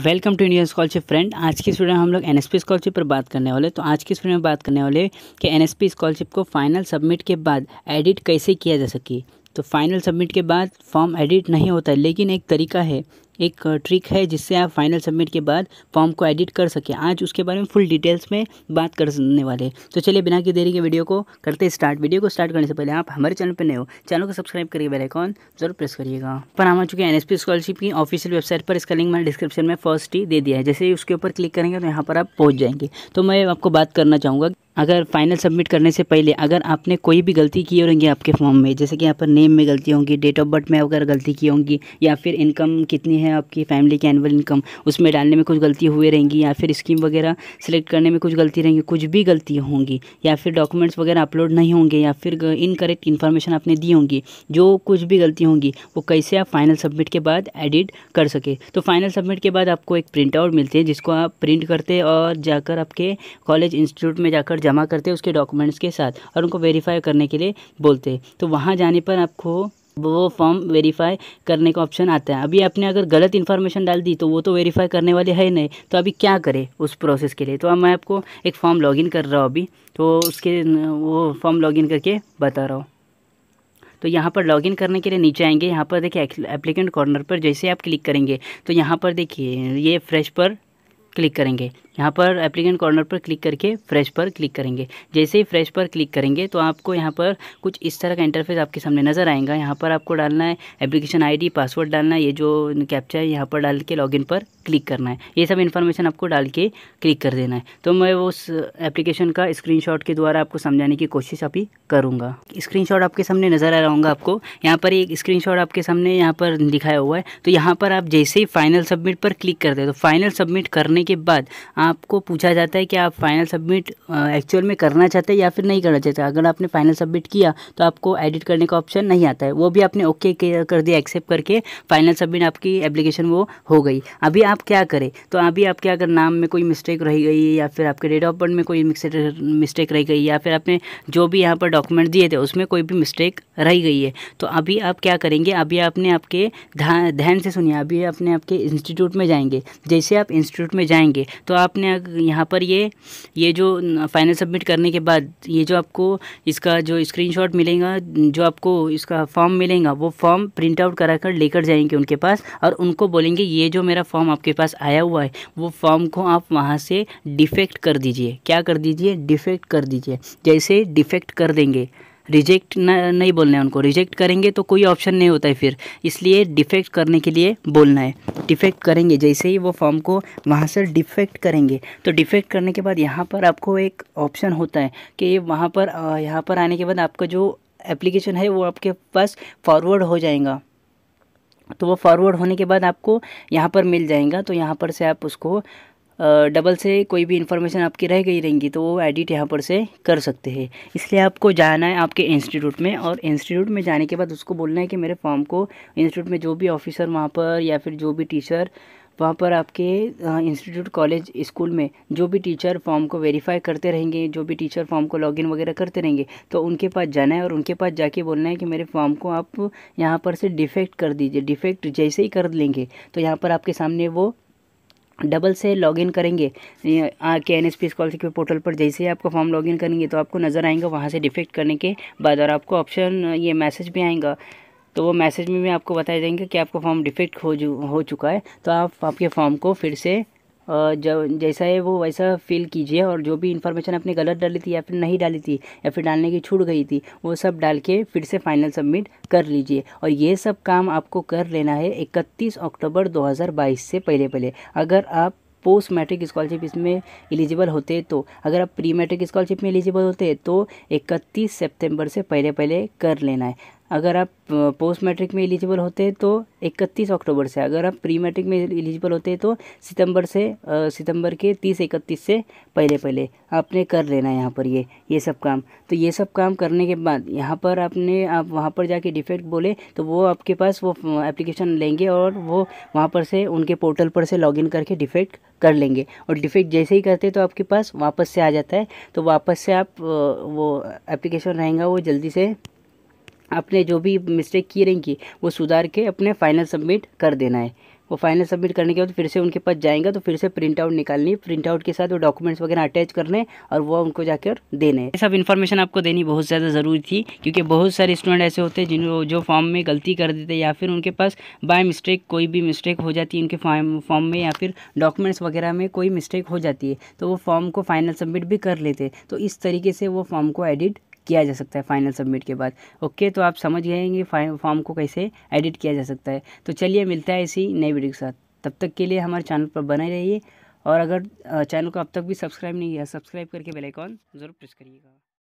welcome to Indian scholarship friend आज की student हम लोग एन एस स्कॉलरशिप पर बात करने वाले तो आज की स्टूडेंट में बात करने वाले कि एन एस स्कॉलरशिप को फाइनल सबमिट के बाद एडिट कैसे किया जा सके तो फाइनल सबमिट के बाद फॉर्म एडिट नहीं होता है लेकिन एक तरीका है एक ट्रिक है जिससे आप फाइनल सबमिट के बाद फॉर्म को एडिट कर सकें आज उसके बारे में फुल डिटेल्स में बात करने वाले तो चलिए बिना की देरी के वीडियो को करते स्टार्ट वीडियो को स्टार्ट करने से पहले आप हमारे चैनल पर नए हो चैनल को सब्सक्राइब करिए बेलाइकॉन जरूर प्रेस करिएगा पर हम आ चुके हैं एन स्कॉलरशिप की ऑफिशियल वेबसाइट पर इसका लिंक मैंने डिस्क्रिप्शन में फर्स्ट ही दे दिया है जैसे ही उसके ऊपर क्लिक करेंगे तो यहाँ पर आप पहुँच जाएंगे तो मैं आपको बात करना चाहूँगा अगर फाइनल सबमिट करने से पहले अगर आपने कोई भी गलती की होंगी आपके फॉर्म में जैसे कि यहाँ पर नेम में गलती होंगी डेट ऑफ बर्थ में अगर गलती की होंगी या फिर इनकम कितनी है हैं आपकी फैमिली की एनुअल इनकम उसमें डालने में कुछ गलती हुए रहेंगी या फिर स्कीम वगैरह सेलेक्ट करने में कुछ गलती रहेंगी कुछ भी गलती होंगी या फिर डॉक्यूमेंट्स वगैरह अपलोड नहीं होंगे या फिर इनकरेक्ट इन्फॉर्मेशन आपने दी होंगी जो कुछ भी गलती होंगी वो कैसे आप फाइनल सबमिट के बाद एडिट कर सके तो फाइनल सबमिट के बाद आपको एक प्रिंट आउट मिलती है जिसको आप प्रिंट करते और जाकर आपके कॉलेज इंस्टीट्यूट में जाकर जमा करते उसके डॉक्यूमेंट्स के साथ और उनको वेरीफाई करने के लिए बोलते तो वहाँ जाने पर आपको वो फॉर्म वेरीफाई करने का ऑप्शन आता है अभी आपने अगर गलत इन्फॉर्मेशन डाल दी तो वो तो वेरीफाई करने वाले है नहीं तो अभी क्या करें उस प्रोसेस के लिए तो अब मैं आपको एक फॉर्म लॉगिन कर रहा हूँ अभी तो उसके वो फॉर्म लॉगिन करके बता रहा हूँ तो यहाँ पर लॉगिन करने के लिए नीचे आएंगे यहाँ पर देखिए एप्लीकेंट कॉर्नर पर जैसे आप क्लिक करेंगे तो यहाँ पर देखिए ये फ्रेश पर क्लिक करेंगे यहाँ पर एप्लीकेंट कॉर्नर पर क्लिक करके फ्रेश पर क्लिक करेंगे जैसे ही फ्रेश पर क्लिक करेंगे तो आपको यहाँ पर कुछ इस तरह का इंटरफेस आपके सामने नज़र आएगा यहाँ पर आपको डालना है एप्लीकेशन आईडी पासवर्ड डालना है ये जो कैप्चा है यहाँ पर डाल के लॉगिन पर क्लिक करना है ये सब इन्फॉर्मेशन आपको डाल के क्लिक कर देना है तो मैं उस एप्लीकेशन का स्क्रीन के द्वारा आपको समझाने की कोशिश अभी करूँगा स्क्रीन आपके सामने नज़र आ रहा हूँ आपको यहाँ पर एक स्क्रीन आपके सामने यहाँ पर दिखाया हुआ है तो यहाँ पर आप जैसे ही फाइनल सबमिट पर क्लिक करते हैं तो फाइनल सबमिट करने के बाद आपको पूछा जाता है कि आप फाइनल सबमिट एक्चुअल में करना चाहते हैं या फिर नहीं करना चाहते अगर आपने फाइनल सबमिट किया तो आपको एडिट करने का ऑप्शन नहीं आता है वो भी आपने ओके कर दिया एक्सेप्ट करके फाइनल सबमिट आपकी एप्लीकेशन वो हो गई अभी आप क्या करें तो अभी आपके अगर नाम में कोई मिस्टेक रह गई या फिर आपके डेट ऑफ बर्थ में कोई मिस्टेक रह गई या फिर आपने जो भी यहाँ पर डॉक्यूमेंट दिए थे उसमें कोई भी मिस्टेक रह गई है तो अभी आप क्या करेंगे अभी आपने आपके ध्यान से सुनिए अभी अपने आपके इंस्टीट्यूट में जाएंगे जैसे आप इंस्टीट्यूट में जाएंगे तो आप आपने यहाँ पर ये ये जो फाइनल सबमिट करने के बाद ये जो आपको इसका जो स्क्रीनशॉट मिलेगा जो आपको इसका फॉर्म मिलेगा वो फॉर्म प्रिंट आउट करा कर लेकर जाएंगे उनके पास और उनको बोलेंगे ये जो मेरा फॉर्म आपके पास आया हुआ है वो फॉर्म को आप वहाँ से डिफेक्ट कर दीजिए क्या कर दीजिए डिफेक्ट कर दीजिए जैसे डिफेक्ट कर देंगे रिजेक्ट नहीं बोलना है उनको रिजेक्ट करेंगे तो कोई ऑप्शन नहीं होता है फिर इसलिए डिफेक्ट करने के लिए बोलना है डिफेक्ट करेंगे जैसे ही वो फॉर्म को वहाँ से डिफेक्ट करेंगे तो डिफेक्ट करने के बाद यहाँ पर आपको एक ऑप्शन होता है कि वहाँ पर यहाँ पर आने के बाद आपका जो एप्लीकेशन है वो आपके पास फॉरवर्ड हो जाएगा तो वो फॉरवर्ड होने के बाद आपको यहाँ पर मिल जाएगा तो यहाँ पर से आप उसको डबल से कोई भी इन्फॉर्मेशन आपकी रह गई रहेंगी तो वो एडिट यहाँ पर से कर सकते हैं इसलिए आपको जाना है आपके इंस्टीट्यूट में और इंस्टीट्यूट में जाने के बाद उसको बोलना है कि मेरे फॉर्म को इंस्टीट्यूट में जो भी ऑफिसर वहाँ पर या फिर जो भी टीचर वहाँ पर आपके इंस्टीट्यूट कॉलेज स्कूल में जो भी टीचर फॉर्म को वेरीफाई करते रहेंगे जो भी टीचर फॉर्म को लॉगिन वगैरह करते रहेंगे तो उनके पास जाना है और उनके पास जाके बोलना है कि मेरे फॉर्म को आप यहाँ पर से डिफेक्ट कर दीजिए डिफेक्ट जैसे ही कर लेंगे तो यहाँ पर आपके सामने वो डबल से लॉगिन करेंगे के N S P scholarship portal पर जैसे ही आपका फॉर्म लॉगिन करेंगे तो आपको नज़र आएगा वहाँ से डिफेक्ट करने के बाद और आपको ऑप्शन ये मैसेज भी आएगा तो वो मैसेज में भी आपको बताया जाएंगे कि आपका फॉर्म डिफेक्ट हो हो चुका है तो आप आपके फॉर्म को फिर से जब जैसा है वो वैसा फिल कीजिए और जो भी इन्फॉर्मेशन आपने गलत डाली थी या फिर नहीं डाली थी या फिर डालने की छूट गई थी वो सब डाल के फिर से फाइनल सबमिट कर लीजिए और ये सब काम आपको कर लेना है 31 अक्टूबर 2022 से पहले पहले अगर आप पोस्ट मैट्रिक स्कॉलरशिप इसमें एलिजिबल होते तो अगर आप प्री मैट्रिक स्कॉलरशिप में एलिजिबल होते तो 31 सितंबर से पहले पहले कर लेना है अगर आप पोस्ट मैट्रिक में एलिजिबल होते हैं तो इकतीस अक्टूबर से अगर आप प्री मैट्रिक में एलिजिबल होते हैं तो सितंबर से सितंबर के तीस इकतीस से पहले पहले आपने कर लेना है यहाँ पर ये ये सब काम तो ये सब काम करने के बाद यहाँ पर आपने आप वहाँ पर जाके डिफेक्ट बोले तो वो आपके पास वो एप्लीकेशन लेंगे और वो वहाँ पर से उनके पोर्टल पर से लॉग करके डिफेक्ट कर लेंगे और डिफेक्ट जैसे ही करते तो आपके पास वापस से आ जाता है तो वापस से आप वो एप्लीकेशन रहेंगे वो जल्दी से आपने जो भी मिस्टेक की रहेंगी वो सुधार के अपने फाइनल सबमिट कर देना है वो फाइनल सबमिट करने के बाद फिर से उनके पास जाएगा तो फिर से प्रिंट आउट निकालनी प्रिंट आउट के साथ वो डॉक्यूमेंट्स वगैरह अटैच करने और वो उनको जाकर देने ये सब इन्फॉर्मेशन आपको देनी बहुत ज़्यादा ज़रूरी थी क्योंकि बहुत सारे स्टूडेंट ऐसे होते हैं जिन जो फॉर्म में गलती कर देते या फिर उनके पास बाय मिस्टेक कोई भी मिस्टेक हो जाती है उनके फॉर्म में या फिर डॉक्यूमेंट्स वगैरह में कोई मिस्टेक हो जाती है तो वो फॉर्म को फाइनल सबमिट भी कर लेते तो इस तरीके से वो फॉर्म को एडिट किया जा सकता है फाइनल सबमिट के बाद ओके तो आप समझ गए हैं कि फॉर्म को कैसे एडिट किया जा सकता है तो चलिए मिलता है इसी नई वीडियो के साथ तब तक के लिए हमारे चैनल पर बने रहिए और अगर चैनल को अब तक भी सब्सक्राइब नहीं किया सब्सक्राइब करके बेल आइकॉन ज़रूर प्रेस करिएगा